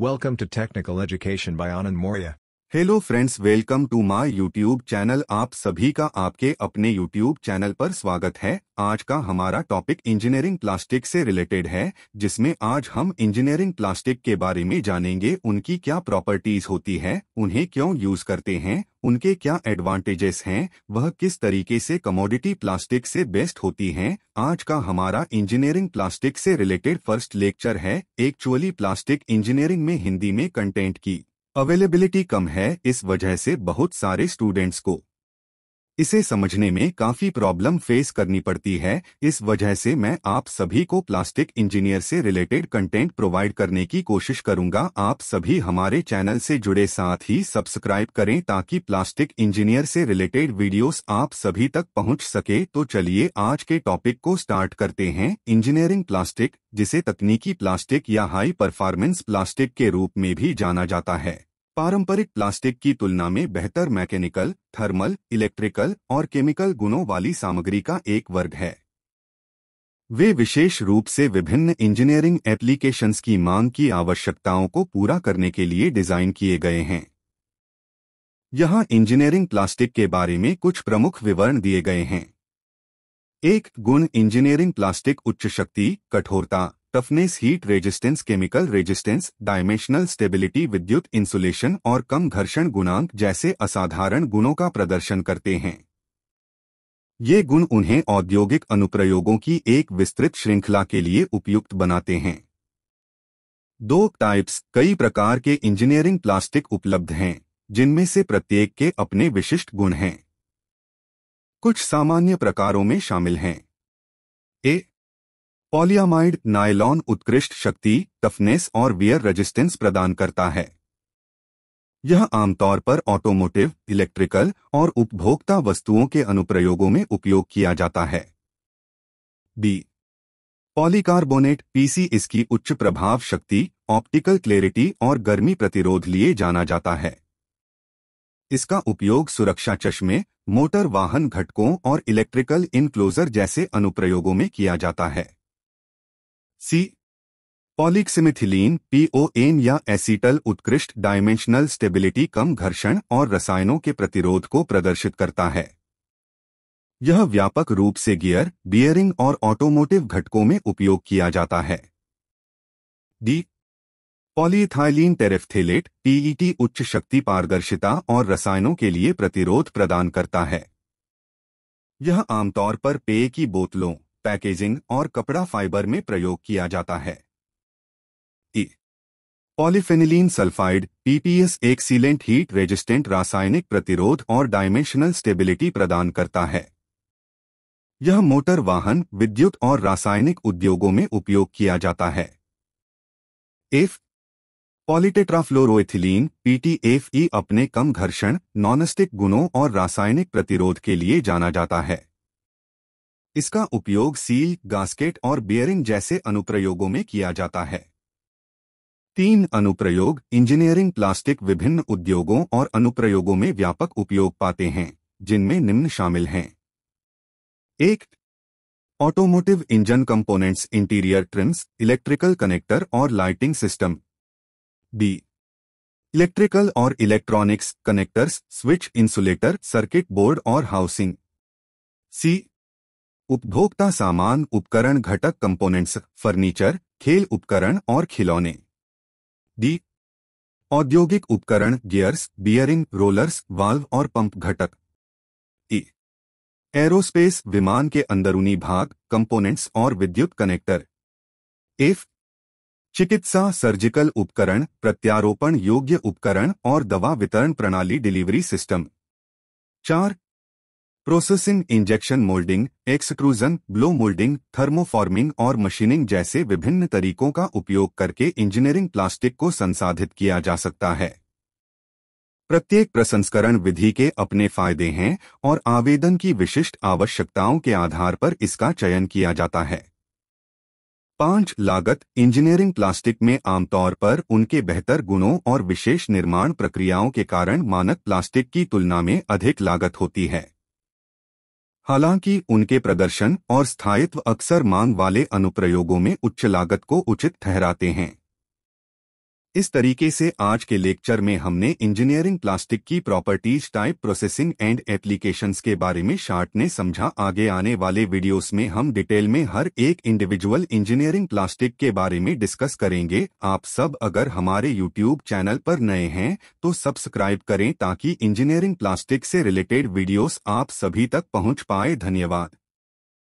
Welcome to Technical Education by Anand Moria. Hello friends welcome to my YouTube channel आप सभी का आपके अपने यूट्यूब चैनल पर स्वागत है आज का हमारा टॉपिक इंजीनियरिंग प्लास्टिक से रिलेटेड है जिसमें आज हम इंजीनियरिंग प्लास्टिक के बारे में जानेंगे उनकी क्या प्रॉपर्टीज होती है उन्हें क्यों यूज करते हैं उनके क्या एडवांटेजेस हैं वह किस तरीके से कमोडिटी प्लास्टिक से बेस्ट होती हैं आज का हमारा इंजीनियरिंग प्लास्टिक से रिलेटेड फर्स्ट लेक्चर है एक्चुअली प्लास्टिक इंजीनियरिंग में हिंदी में कंटेंट की अवेलेबिलिटी कम है इस वजह से बहुत सारे स्टूडेंट्स को इसे समझने में काफ़ी प्रॉब्लम फेस करनी पड़ती है इस वजह से मैं आप सभी को प्लास्टिक इंजीनियर से रिलेटेड कंटेंट प्रोवाइड करने की कोशिश करूंगा आप सभी हमारे चैनल से जुड़े साथ ही सब्सक्राइब करें ताकि प्लास्टिक इंजीनियर से रिलेटेड वीडियोस आप सभी तक पहुंच सके तो चलिए आज के टॉपिक को स्टार्ट करते हैं इंजीनियरिंग प्लास्टिक जिसे तकनीकी प्लास्टिक या हाई परफॉर्मेंस प्लास्टिक के रूप में भी जाना जाता है पारंपरिक प्लास्टिक की तुलना में बेहतर मैकेनिकल थर्मल इलेक्ट्रिकल और केमिकल गुणों वाली सामग्री का एक वर्ग है वे विशेष रूप से विभिन्न इंजीनियरिंग एप्लीकेशंस की मांग की आवश्यकताओं को पूरा करने के लिए डिज़ाइन किए गए हैं यहां इंजीनियरिंग प्लास्टिक के बारे में कुछ प्रमुख विवरण दिए गए हैं एक गुण इंजीनियरिंग प्लास्टिक उच्च शक्ति कठोरता toughness heat resistance chemical resistance dimensional stability विद्युत इंसुलेशन और कम घर्षण गुणांक जैसे असाधारण गुणों का प्रदर्शन करते हैं ये गुण उन्हें औद्योगिक अनुप्रयोगों की एक विस्तृत श्रृंखला के लिए उपयुक्त बनाते हैं दो टाइप्स कई प्रकार के इंजीनियरिंग प्लास्टिक उपलब्ध हैं जिनमें से प्रत्येक के अपने विशिष्ट गुण हैं कुछ सामान्य प्रकारों में शामिल हैं ए पॉलियामाइड नायलॉन उत्कृष्ट शक्ति टफनेस और वियर रेजिस्टेंस प्रदान करता है यह आमतौर पर ऑटोमोटिव इलेक्ट्रिकल और उपभोक्ता वस्तुओं के अनुप्रयोगों में उपयोग किया जाता है बी पॉलीकार्बोनेट पीसी इसकी उच्च प्रभाव शक्ति ऑप्टिकल क्लेरिटी और गर्मी प्रतिरोध लिए जाना जाता है इसका उपयोग सुरक्षा चश्मे मोटर वाहन घटकों और इलेक्ट्रिकल इनक्लोजर जैसे अनुप्रयोगों में किया जाता है सी पॉलिक्सिमिथिलीन पीओएन या एसीटल उत्कृष्ट डायमेंशनल स्टेबिलिटी कम घर्षण और रसायनों के प्रतिरोध को प्रदर्शित करता है यह व्यापक रूप से गियर बियरिंग और ऑटोमोटिव घटकों में उपयोग किया जाता है डी पॉलीथाइलीन टेरेफ्थेलेट पीईटी उच्च शक्ति पारदर्शिता और रसायनों के लिए प्रतिरोध प्रदान करता है यह आमतौर पर पेय की बोतलों पैकेजिंग और कपड़ा फाइबर में प्रयोग किया जाता है ई पॉलीफेनिलीन सल्फाइड पीपीएस एक सीलेंट हीट रेजिस्टेंट रासायनिक प्रतिरोध और डायमेंशनल स्टेबिलिटी प्रदान करता है यह मोटर वाहन विद्युत और रासायनिक उद्योगों में उपयोग किया जाता है एफ पॉलीटेट्राफ्लोरोथिलीन पीटीएफई अपने कम घर्षण नॉनस्टिक गुणों और रासायनिक प्रतिरोध के लिए जाना जाता है इसका उपयोग सील गास्केट और बियरिंग जैसे अनुप्रयोगों में किया जाता है तीन अनुप्रयोग इंजीनियरिंग प्लास्टिक विभिन्न उद्योगों और अनुप्रयोगों में व्यापक उपयोग पाते हैं जिनमें निम्न शामिल हैं एक automotive engine components interior trims electrical connector और लाइटिंग सिस्टम बी इलेक्ट्रिकल और electronics connectors switch insulator circuit board और हाउसिंग सी उपभोक्ता सामान उपकरण घटक कंपोनेंट्स फर्नीचर खेल उपकरण और खिलौने डी औद्योगिक उपकरण गियर्स बियरिंग रोलर्स वाल्व और पंप घटक ई e. एरोस्पेस विमान के अंदरूनी भाग कंपोनेंट्स और विद्युत कनेक्टर एफ चिकित्सा सर्जिकल उपकरण प्रत्यारोपण योग्य उपकरण और दवा वितरण प्रणाली डिलीवरी सिस्टम चार processing injection moulding extrusion blow moulding thermoforming और मशीनिंग जैसे विभिन्न तरीकों का उपयोग करके इंजीनियरिंग प्लास्टिक को संसाधित किया जा सकता है प्रत्येक प्रसंस्करण विधि के अपने फायदे हैं और आवेदन की विशिष्ट आवश्यकताओं के आधार पर इसका चयन किया जाता है पांच लागत इंजीनियरिंग प्लास्टिक में आमतौर पर उनके बेहतर गुणों और विशेष निर्माण प्रक्रियाओं के कारण मानक प्लास्टिक की तुलना में अधिक लागत होती है हालांकि उनके प्रदर्शन और स्थायित्व अक्सर मांग वाले अनुप्रयोगों में उच्च लागत को उचित ठहराते हैं इस तरीके से आज के लेक्चर में हमने इंजीनियरिंग प्लास्टिक की properties type processing and applications के बारे में शार्ट ने समझा आगे आने वाले वीडियोस में हम डिटेल में हर एक इंडिविजुअल इंजीनियरिंग प्लास्टिक के बारे में डिस्कस करेंगे आप सब अगर हमारे यूट्यूब चैनल पर नए हैं तो सब्सक्राइब करें ताकि इंजीनियरिंग प्लास्टिक से रिलेटेड वीडियोज आप सभी तक पहुँच पाए धन्यवाद